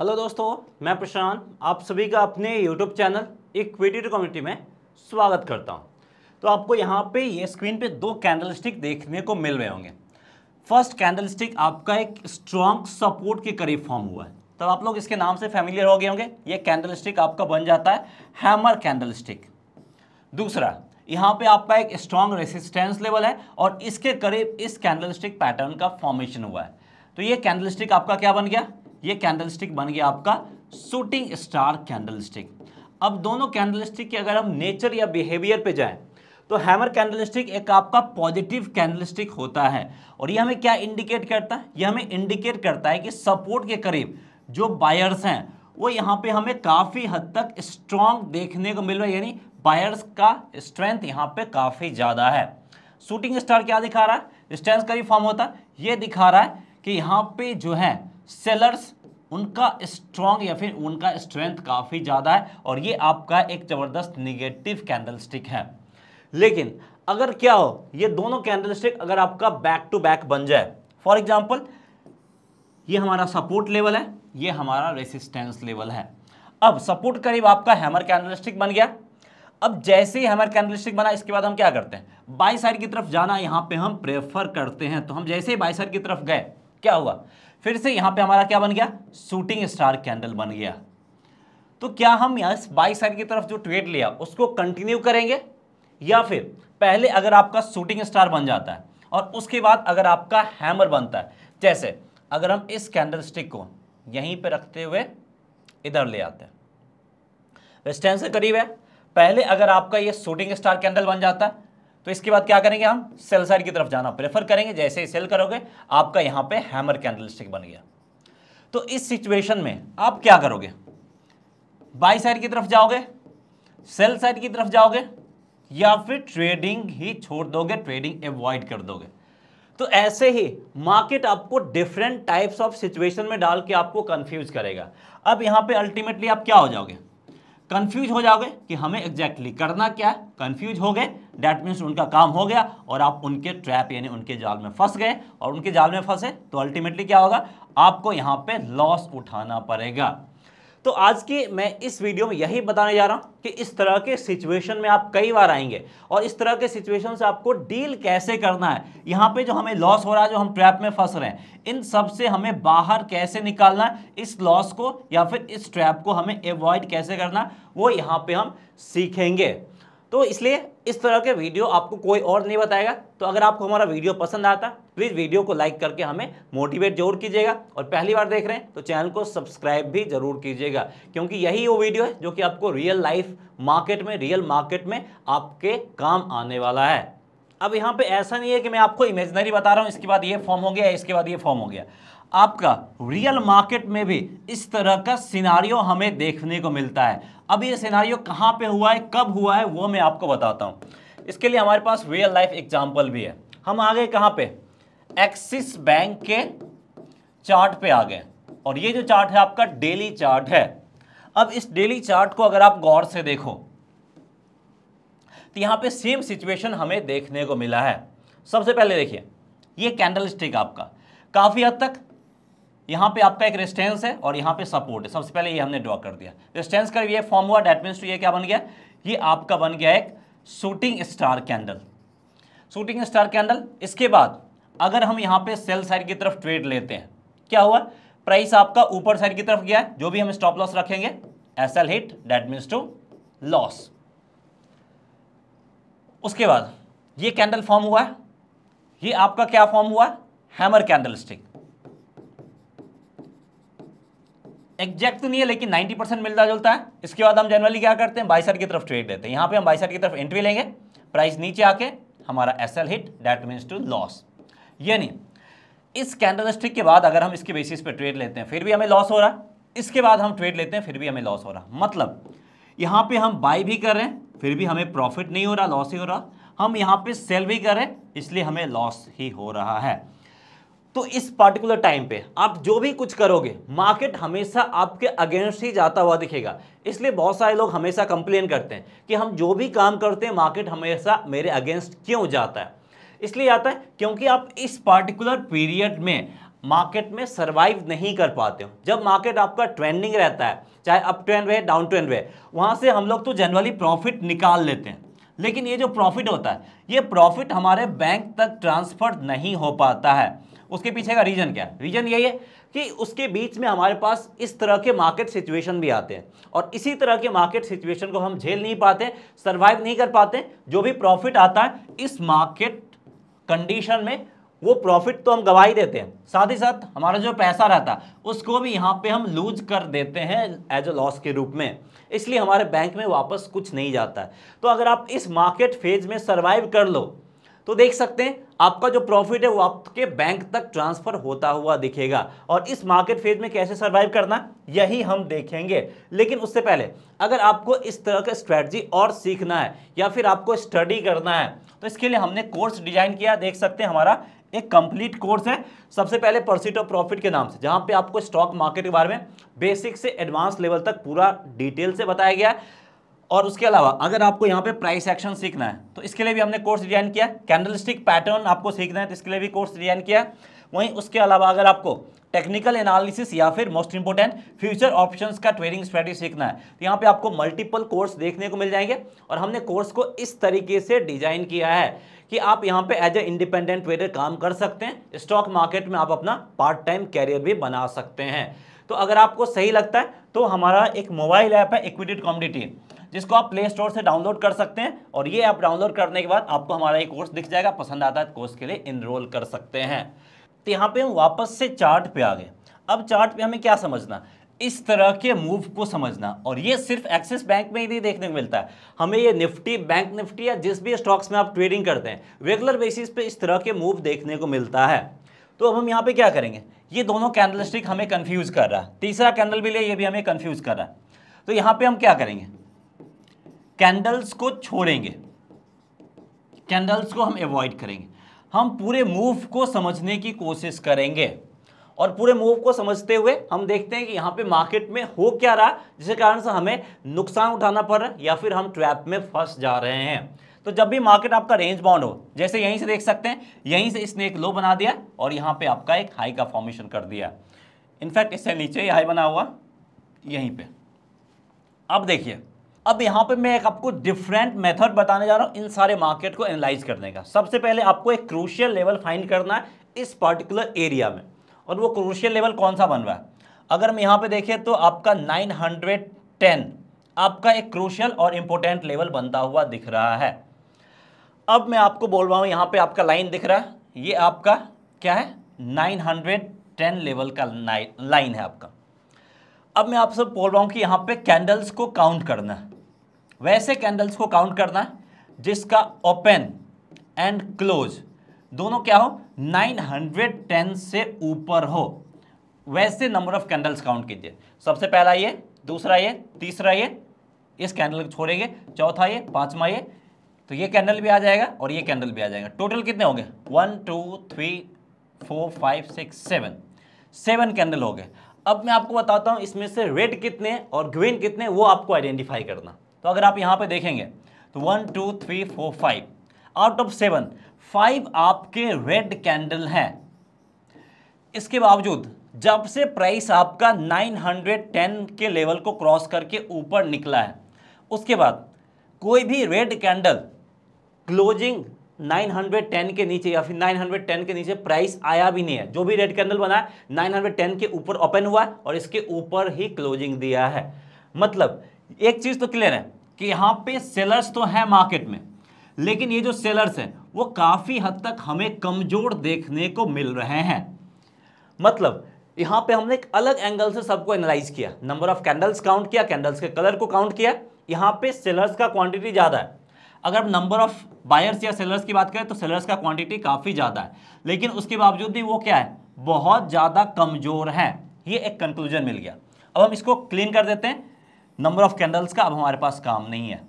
hello दोस्तों मैं प्रशांत आप सभी का अपने यूट्यूब चैनल इक्विटी कम्युनिटी में स्वागत करता हूं तो आपको यहां पे ये स्क्रीन पे दो कैंडल स्टिक देखने को मिल रहे होंगे फर्स्ट कैंडल स्टिक आपका एक स्ट्रॉन्ग सपोर्ट के करीब फॉर्म हुआ है तब तो आप लोग इसके नाम से फैमिलियर हो गए होंगे ये कैंडल स्टिक आपका बन जाता है हैमर कैंडल स्टिक दूसरा यहाँ पे आपका एक स्ट्रॉन्ग रेसिस्टेंस लेवल है और इसके करीब इस कैंडल स्टिक पैटर्न का फॉर्मेशन हुआ है तो ये कैंडल स्टिक आपका क्या बन गया ये कैंडल स्टिक बन गया आपका शूटिंग स्टार कैंडल स्टिक अब दोनों कैंडल स्टिक अगर हम नेचर या बिहेवियर पे जाएं तो हैमर कैंडल स्टिक एक आपका पॉजिटिव कैंडल स्टिक होता है और ये हमें क्या इंडिकेट करता है ये हमें इंडिकेट करता है कि सपोर्ट के करीब जो बायर्स हैं वो यहाँ पे हमें काफ़ी हद तक स्ट्रॉन्ग देखने को मिल रहा है यानी बायर्स का स्ट्रेंथ यहाँ पे काफ़ी ज़्यादा है शूटिंग स्टार क्या दिखा रहा है स्ट्रेंथ करीब फॉर्म होता है ये दिखा रहा है कि यहाँ पे जो है सेलर्स उनका स्ट्रॉन्ग या फिर उनका स्ट्रेंथ काफ़ी ज़्यादा है और ये आपका एक ज़बरदस्त निगेटिव कैंडलस्टिक है लेकिन अगर क्या हो ये दोनों कैंडलस्टिक अगर आपका बैक टू बैक बन जाए फॉर एग्जाम्पल ये हमारा सपोर्ट लेवल है ये हमारा रेसिस्टेंस लेवल है अब सपोर्ट करीब आपका हैमर कैंडलस्टिक बन गया अब जैसे ही हैमर कैंडलस्टिक बना इसके बाद हम क्या करते हैं बाई साइड की तरफ जाना यहां पे हम प्रेफर करते हैं तो हम जैसे ही बाई साइड की तरफ गए क्या हुआ फिर से यहां पे हमारा क्या बन गया शूटिंग स्टार कैंडल बन गया तो क्या हम यहां बाई साइड की तरफ जो ट्रेड लिया उसको कंटिन्यू करेंगे या फिर पहले अगर आपका शूटिंग स्टार बन जाता है और उसके बाद अगर आपका हैमर बनता है जैसे अगर हम इस कैंडल स्टिक को यहीं पर रखते हुए इधर ले आते हैं वेस्टर्न से करीब है पहले अगर आपका ये शूटिंग स्टार कैंडल बन जाता है तो इसके बाद क्या करेंगे हम सेल साइड की तरफ जाना प्रेफर करेंगे जैसे ही सेल करोगे आपका यहां पे हैमर कैंडलस्टिक बन गया तो इस सिचुएशन में आप क्या करोगे बाई साइड की तरफ जाओगे सेल साइड की तरफ जाओगे या फिर ट्रेडिंग ही छोड़ दोगे ट्रेडिंग एवॉइड कर दोगे तो ऐसे ही मार्केट आपको डिफरेंट टाइप्स ऑफ सिचुएशन में डाल के आपको कंफ्यूज करेगा अब यहां पे अल्टीमेटली आप क्या हो जाओगे कंफ्यूज हो जाओगे कि हमें एग्जैक्टली exactly करना क्या है कंफ्यूज हो गए डैट मीन्स उनका काम हो गया और आप उनके ट्रैप यानी उनके जाल में फंस गए और उनके जाल में फंसे तो अल्टीमेटली क्या होगा आपको यहाँ पे लॉस उठाना पड़ेगा तो आज की मैं इस वीडियो में यही बताने जा रहा हूँ कि इस तरह के सिचुएशन में आप कई बार आएंगे और इस तरह के सिचुएशन से आपको डील कैसे करना है यहाँ पे जो हमें लॉस हो रहा है जो हम ट्रैप में फंस रहे हैं इन सब से हमें बाहर कैसे निकालना है इस लॉस को या फिर इस ट्रैप को हमें एवॉइड कैसे करना वो यहाँ पे हम सीखेंगे तो इसलिए इस तरह के वीडियो आपको कोई और नहीं बताएगा तो अगर आपको हमारा वीडियो पसंद आता प्लीज़ वीडियो को लाइक करके हमें मोटिवेट जरूर कीजिएगा और पहली बार देख रहे हैं तो चैनल को सब्सक्राइब भी जरूर कीजिएगा क्योंकि यही वो वीडियो है जो कि आपको रियल लाइफ मार्केट में रियल मार्केट में आपके काम आने वाला है अब यहाँ पे ऐसा नहीं है कि मैं आपको इमेजनरी बता रहा हूँ इसके बाद ये फॉर्म हो गया इसके बाद ये फॉर्म हो गया आपका रियल मार्केट में भी इस तरह का सिनारियो हमें देखने को मिलता है अब ये सिनारियो कहाँ पे हुआ है कब हुआ है वो मैं आपको बताता हूँ इसके लिए हमारे पास रियल लाइफ एग्जाम्पल भी है हम आ गए कहाँ पे एक्सिस बैंक के चार्ट पे आ गए और ये जो चार्ट है आपका डेली चार्ट है अब इस डेली चार्ट को अगर आप गौर से देखो तो यहाँ पे सेम सिचुएशन हमें देखने को मिला है सबसे पहले देखिए ये कैंडल स्टिक आपका काफ़ी हद तक यहाँ पे आपका एक रेस्टेंस है और यहाँ पे सपोर्ट है सबसे पहले ये हमने ड्रॉ कर दिया रेस्टेंस का ये फॉर्म हुआ डेट मीन्स टू ये क्या बन गया ये आपका बन गया एक shooting star candle shooting star candle इसके बाद अगर हम यहाँ पे सेल साइड की तरफ ट्रेड लेते हैं क्या हुआ प्राइस आपका ऊपर साइड की तरफ गया है जो भी हम स्टॉप लॉस रखेंगे S L hit that means to loss उसके बाद ये कैंडल फॉर्म हुआ है ये आपका क्या फॉर्म हुआ हैमर कैंडल स्टिक एग्जैक्ट तो नहीं है लेकिन 90 परसेंट मिलता जुलता है इसके बाद हम जनरली क्या करते हैं बाईसर की तरफ ट्रेड देते हैं यहाँ पे हम बाईसर की तरफ एंट्री लेंगे प्राइस नीचे आके हमारा S L hit that means to loss ये नहीं इस कैंडल स्टिक के बाद अगर हम इसके बेसिस पे ट्रेड लेते हैं फिर भी हमें लॉस हो रहा है इसके बाद हम ट्रेड लेते हैं फिर भी हमें लॉस हो रहा मतलब यहाँ पर हम बाई भी कर रहे हैं फिर भी हमें प्रॉफिट नहीं हो रहा लॉस ही हो रहा हम यहाँ पर सेल भी कर रहे हैं इसलिए हमें लॉस ही हो रहा है तो इस पार्टिकुलर टाइम पे आप जो भी कुछ करोगे मार्केट हमेशा आपके अगेंस्ट ही जाता हुआ दिखेगा इसलिए बहुत सारे लोग हमेशा कंप्लेन करते हैं कि हम जो भी काम करते हैं मार्केट हमेशा मेरे अगेंस्ट क्यों जाता है इसलिए आता है क्योंकि आप इस पार्टिकुलर पीरियड में मार्केट में सर्वाइव नहीं कर पाते हो जब मार्केट आपका ट्रेंडिंग रहता है चाहे अप ट्रेंड रहे डाउन ट्रेंड रहे वहाँ से हम लोग तो जनरली प्रॉफिट निकाल लेते हैं लेकिन ये जो प्रॉफिट होता है ये प्रॉफिट हमारे बैंक तक ट्रांसफ़र नहीं हो पाता है उसके पीछे का रीज़न क्या है रीज़न यही है कि उसके बीच में हमारे पास इस तरह के मार्केट सिचुएशन भी आते हैं और इसी तरह के मार्केट सिचुएशन को हम झेल नहीं पाते सर्वाइव नहीं कर पाते जो भी प्रॉफिट आता है इस मार्केट कंडीशन में वो प्रॉफिट तो हम गवाही देते हैं साथ ही साथ हमारा जो पैसा रहता है उसको भी यहाँ पे हम लूज कर देते हैं एज अ लॉस के रूप में इसलिए हमारे बैंक में वापस कुछ नहीं जाता है तो अगर आप इस मार्केट फेज में सर्वाइव कर लो तो देख सकते हैं आपका जो प्रॉफिट है वो आपके बैंक तक ट्रांसफर होता हुआ दिखेगा और इस मार्केट फेज में कैसे सर्वाइव करना यही हम देखेंगे लेकिन उससे पहले अगर आपको इस तरह का स्ट्रैटी और सीखना है या फिर आपको स्टडी करना है तो इसके लिए हमने कोर्स डिजाइन किया देख सकते हैं हमारा एक कंप्लीट कोर्स है सबसे पहले परसिट ऑफ प्रॉफिट के नाम से जहाँ पर आपको स्टॉक मार्केट के बारे में बेसिक से एडवांस लेवल तक पूरा डिटेल से बताया गया है और उसके अलावा अगर आपको यहाँ पे प्राइस एक्शन सीखना है तो इसके लिए भी हमने कोर्स डिजाइन किया कैंडलस्टिक पैटर्न आपको सीखना है तो इसके लिए भी कोर्स डिजाइन किया वहीं उसके अलावा अगर आपको टेक्निकल एनालिसिस या फिर मोस्ट इंपॉर्टेंट फ्यूचर ऑप्शंस का ट्रेडिंग स्ट्रेटी सीखना है तो यहाँ पे आपको मल्टीपल कोर्स देखने को मिल जाएंगे और हमने कोर्स को इस तरीके से डिजाइन किया है कि आप यहाँ पे एज ए इंडिपेंडेंट ट्रेडर काम कर सकते हैं स्टॉक मार्केट में आप अपना पार्ट टाइम कैरियर भी बना सकते हैं तो अगर आपको सही लगता है तो हमारा एक मोबाइल ऐप है इक्विटेड कॉम्पिटिटिव जिसको आप प्ले स्टोर से डाउनलोड कर सकते हैं और ये ऐप डाउनलोड करने के बाद आपको हमारा ये कोर्स दिख जाएगा पसंद आता है कोर्स तो के लिए इनरोल कर सकते हैं तो यहाँ पे हम वापस से चार्ट पे आ गए अब चार्ट पे हमें क्या समझना इस तरह के मूव को समझना और ये सिर्फ एक्सिस बैंक में ही नहीं देखने को मिलता है हमें ये निफ्टी बैंक निफ्टी या जिस भी स्टॉक्स में आप ट्रेडिंग करते हैं रेगुलर बेसिस पे इस तरह के मूव देखने को मिलता है तो अब हम यहाँ पे क्या करेंगे ये दोनों कैंडल स्टिक हमें कन्फ्यूज़ कर रहा है तीसरा कैंडल भी ले ये भी हमें कन्फ्यूज़ कर रहा है तो यहाँ पर हम क्या करेंगे कैंडल्स को छोड़ेंगे कैंडल्स को हम एवॉइड करेंगे हम पूरे मूव को समझने की कोशिश करेंगे और पूरे मूव को समझते हुए हम देखते हैं कि यहाँ पे मार्केट में हो क्या रहा जिसके कारण से हमें नुकसान उठाना पड़ रहा है या फिर हम ट्रैप में फंस जा रहे हैं तो जब भी मार्केट आपका रेंज बाउंड हो जैसे यहीं से देख सकते हैं यहीं से इसने एक लो बना दिया और यहाँ पे आपका एक हाई का फॉर्मेशन कर दिया इनफैक्ट इससे नीचे हाई बना हुआ यहीं पर अब देखिए अब यहाँ पे मैं एक आपको डिफरेंट मेथड बताने जा रहा हूँ इन सारे मार्केट को एनालाइज करने का सबसे पहले आपको एक क्रूशियल लेवल फाइंड करना है इस पर्टिकुलर एरिया में और वो क्रूशियल लेवल कौन सा बन रहा है अगर हम यहाँ पे देखें तो आपका 910 आपका एक क्रूशियल और इम्पोर्टेंट लेवल बनता हुआ दिख रहा है अब मैं आपको बोल रहा हूँ यहाँ पे आपका लाइन दिख रहा है ये आपका क्या है नाइन लेवल का लाइन है आपका अब मैं आप सब बोल रहा हूँ कि यहाँ पे कैंडल्स को काउंट करना है वैसे कैंडल्स को काउंट करना जिसका ओपन एंड क्लोज दोनों क्या हो 910 से ऊपर हो वैसे नंबर ऑफ कैंडल्स काउंट कीजिए सबसे पहला ये दूसरा ये तीसरा ये इस कैंडल को छोड़ेंगे चौथा ये पांचवा ये तो ये कैंडल भी आ जाएगा और ये कैंडल भी आ जाएगा टोटल कितने होंगे one two three four five six seven seven candle हो गए अब मैं आपको बताता हूँ इसमें से रेड कितने और ग्रीन कितने वो आपको आइडेंटिफाई करना तो अगर आप यहाँ पे देखेंगे तो one two three four five out of seven five आपके रेड कैंडल हैं इसके बावजूद जब से प्राइस आपका 910 के लेवल को क्रॉस करके ऊपर निकला है उसके बाद कोई भी रेड कैंडल क्लोजिंग 910 के नीचे या फिर 910 के नीचे प्राइस आया भी नहीं है जो भी रेड कैंडल बना है 910 के ऊपर ओपन हुआ है और इसके ऊपर ही क्लोजिंग दिया है मतलब एक चीज़ तो क्लियर है कि यहाँ पे सेलर्स तो हैं मार्केट में लेकिन ये जो सेलर्स हैं वो काफ़ी हद तक हमें कमज़ोर देखने को मिल रहे हैं मतलब यहाँ पे हमने एक अलग एंगल से सबको एनालाइज किया नंबर ऑफ कैंडल्स काउंट किया कैंडल्स के कलर को काउंट किया यहाँ पे सेलर्स का क्वांटिटी ज़्यादा है अगर नंबर ऑफ बायर्स या सेलर्स की बात करें तो सेलर्स का क्वांटिटी काफ़ी ज़्यादा है लेकिन उसके बावजूद भी वो क्या है बहुत ज़्यादा कमज़ोर है ये एक कंक्लूजन मिल गया अब हम इसको क्लीन कर देते हैं नंबर ऑफ कैंडल्स का अब हमारे पास काम नहीं है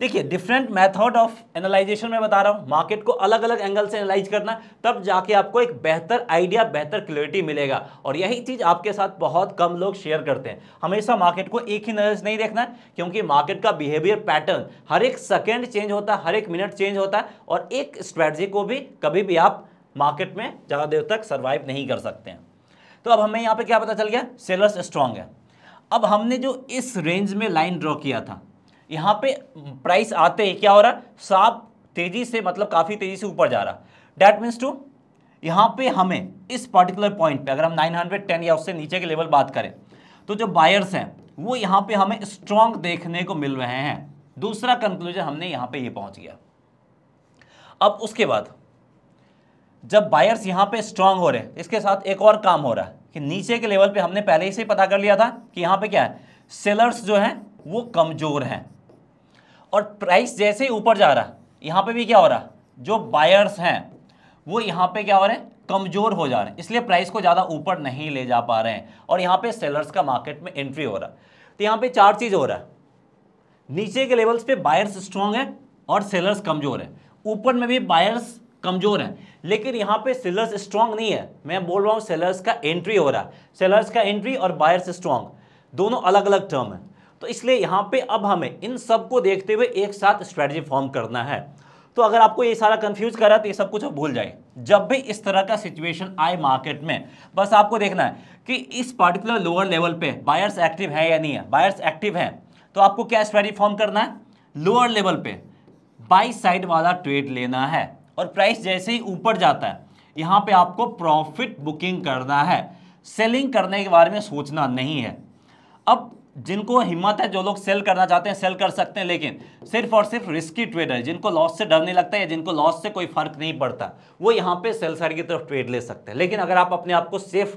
देखिए डिफरेंट मेथड ऑफ एनालाइजेशन में बता रहा हूँ मार्केट को अलग अलग एंगल से एनालाइज करना तब जाके आपको एक बेहतर आइडिया बेहतर क्लियरिटी मिलेगा और यही चीज़ आपके साथ बहुत कम लोग शेयर करते हैं हमेशा मार्केट को एक ही नज़र से नहीं देखना है क्योंकि मार्केट का बिहेवियर पैटर्न हर एक सेकेंड चेंज होता है हर एक मिनट चेंज होता है और एक स्ट्रैटेजी को भी कभी भी आप मार्केट में ज़्यादा देर तक सर्वाइव नहीं कर सकते हैं तो अब हमें यहाँ पर क्या पता चल गया सेलर्स स्ट्रांग है अब हमने जो इस रेंज में लाइन ड्रॉ किया था यहाँ पे प्राइस आते ही क्या हो रहा है साफ तेज़ी से मतलब काफ़ी तेज़ी से ऊपर जा रहा डैट मीन्स टू यहाँ पे हमें इस पर्टिकुलर पॉइंट पे अगर हम 910 या उससे नीचे के लेवल बात करें तो जो बायर्स हैं वो यहाँ पे हमें स्ट्रांग देखने को मिल रहे हैं दूसरा कंक्लूजन हमने यहाँ पे ये यह पहुँच गया अब उसके बाद जब बायर्स यहाँ पे स्ट्रांग हो रहे हैं इसके साथ एक और काम हो रहा है कि नीचे के लेवल पे हमने पहले ही से पता कर लिया था कि यहाँ पे क्या है सेलर्स जो हैं वो कमज़ोर हैं और प्राइस जैसे ही ऊपर जा रहा यहाँ पे भी क्या हो रहा जो बायर्स हैं वो यहाँ पे क्या हो रहे हैं कमज़ोर हो जा रहे हैं इसलिए प्राइस को ज़्यादा ऊपर नहीं ले जा पा रहे हैं और यहाँ पर सेलर्स का मार्केट में एंट्री हो रहा तो यहाँ पर चार चीज़ हो रहा है नीचे के लेवल्स पे बायर्स स्ट्रांग है और सेलर्स कमज़ोर है ऊपर में भी बायर्स कमजोर है लेकिन यहाँ पे सेलर्स स्ट्रांग नहीं है मैं बोल रहा हूँ सेलर्स का एंट्री हो रहा है सेलर्स का एंट्री और बायर्स स्ट्रांग दोनों अलग अलग टर्म है तो इसलिए यहाँ पे अब हमें इन सब को देखते हुए एक साथ स्ट्रेटजी फॉर्म करना है तो अगर आपको ये सारा कंफ्यूज कर रहा है तो ये सब कुछ भूल जाए जब भी इस तरह का सिचुएशन आए मार्केट में बस आपको देखना है कि इस पर्टिकुलर लोअर लेवल पे बायर्स एक्टिव है या नहीं है बायर्स एक्टिव है तो आपको क्या स्ट्रेटजी फॉर्म करना है लोअर लेवल पे बाई साइड वाला ट्रेड लेना है और प्राइस जैसे ही ऊपर जाता है यहाँ पे आपको प्रॉफिट बुकिंग करना है सेलिंग करने के बारे में सोचना नहीं है अब जिनको हिम्मत है जो लोग सेल करना चाहते हैं सेल कर सकते हैं लेकिन सिर्फ और सिर्फ रिस्की ट्रेडर जिनको लॉस से डर नहीं लगता है या जिनको लॉस से कोई फर्क नहीं पड़ता वो यहाँ पे सेल साइड की तरफ ट्रेड ले सकते हैं लेकिन अगर आप अपने आप को सेफ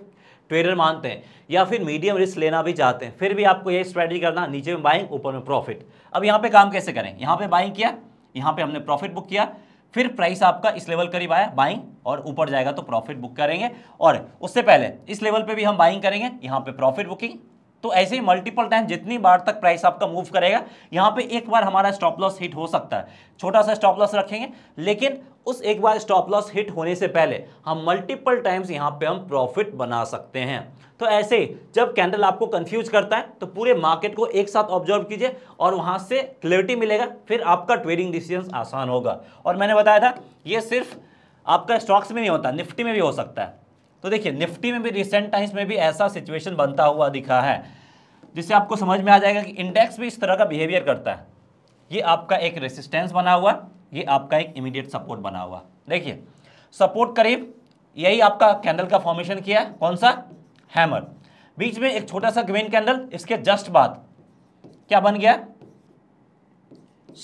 ट्रेडर मानते हैं या फिर मीडियम रिस्क लेना भी चाहते हैं फिर भी आपको यही स्ट्रेटी करना नीचे में बाइंग ऊपर में प्रॉफिट अब यहाँ पे काम कैसे करें यहाँ पे बाइंग किया यहाँ पे हमने प्रॉफिट बुक किया फिर प्राइस आपका इस लेवल करीब आया बाइंग और ऊपर जाएगा तो प्रॉफिट बुक करेंगे और उससे पहले इस लेवल पे भी हम बाइंग करेंगे यहाँ पे प्रॉफिट बुकिंग तो ऐसे ही मल्टीपल टाइम जितनी बार तक प्राइस आपका मूव करेगा यहाँ पे एक बार हमारा स्टॉप लॉस हिट हो सकता है छोटा सा स्टॉप लॉस रखेंगे लेकिन उस एक बार स्टॉप लॉस हिट होने से पहले हम मल्टीपल टाइम्स यहाँ पे हम प्रॉफिट बना सकते हैं तो ऐसे ही जब कैंडल आपको कंफ्यूज करता है तो पूरे मार्केट को एक साथ ऑब्जर्व कीजिए और वहाँ से क्लियरिटी मिलेगा फिर आपका ट्रेडिंग डिसीजन आसान होगा और मैंने बताया था ये सिर्फ आपका स्टॉक्स में नहीं होता निफ्टी में भी हो सकता है तो देखिए निफ्टी में भी रिसेंट टाइम्स में भी ऐसा सिचुएशन बनता हुआ दिखा है जिससे आपको समझ में आ जाएगा कि इंडेक्स भी इस तरह का बिहेवियर करता है ये आपका एक रेसिस्टेंस बना हुआ ये आपका एक इमीडिएट सपोर्ट बना हुआ देखिए सपोर्ट करीब यही आपका कैंडल का फॉर्मेशन किया है कौन सा हैमर बीच में एक छोटा सा ग्रीन कैंडल इसके जस्ट बाद क्या बन गया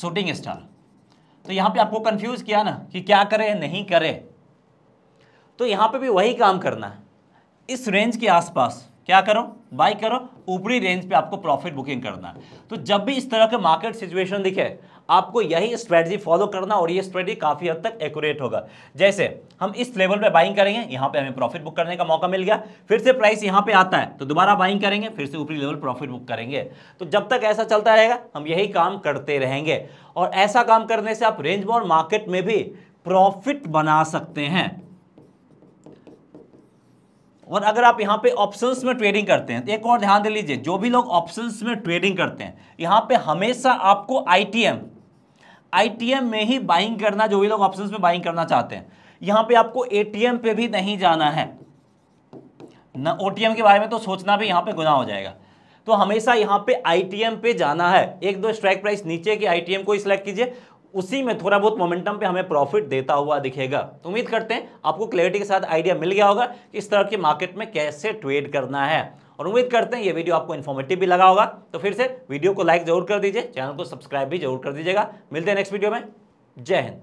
शूटिंग स्टार तो यहाँ पे आपको कंफ्यूज किया ना कि क्या करे नहीं करे तो यहाँ पे भी वही काम करना है इस रेंज के आसपास क्या करो बाई करो ऊपरी रेंज पे आपको प्रॉफिट बुकिंग करना है तो जब भी इस तरह के मार्केट सिचुएशन दिखे आपको यही स्ट्रेटजी फॉलो करना और ये स्ट्रेटजी काफ़ी हद तक एक्यूरेट होगा जैसे हम इस लेवल पे बाइंग करेंगे यहाँ पे हमें प्रॉफिट बुक करने का मौका मिल गया फिर से प्राइस यहाँ पे आता है तो दोबारा बाइंग करेंगे फिर से ऊपरी लेवल प्रॉफिट बुक करेंगे तो जब तक ऐसा चलता रहेगा हम यही काम करते रहेंगे और ऐसा काम करने से आप रेंज बॉन्ड मार्केट में भी प्रॉफिट बना सकते हैं और अगर आप यहाँ पे ऑप्शंस में ट्रेडिंग करते हैं तो एक और ध्यान दे लीजिए जो भी लोग ऑप्शंस में ट्रेडिंग करते हैं यहाँ पे हमेशा आपको आईटीएम आईटीएम में ही बाइंग करना जो भी लोग ऑप्शंस में बाइंग करना चाहते हैं यहाँ पे आपको एटीएम पे भी नहीं जाना है ना ओ के बारे में तो सोचना भी यहाँ पे गुना हो जाएगा तो हमेशा यहाँ पे आई पे जाना है एक दो स्ट्राइक प्राइस नीचे के आई को ही सिलेक्ट कीजिए उसी में थोड़ा बहुत मोमेंटम पे हमें प्रॉफिट देता हुआ दिखेगा तो उम्मीद करते हैं आपको क्लैरिटी के साथ आइडिया मिल गया होगा कि इस तरह के मार्केट में कैसे ट्रेड करना है और उम्मीद करते हैं ये वीडियो आपको इन्फॉर्मेटिव भी लगा होगा तो फिर से वीडियो को लाइक जरूर कर दीजिए चैनल को सब्सक्राइब भी जरूर कर दीजिएगा मिलते हैं नेक्स्ट वीडियो में जय हिंद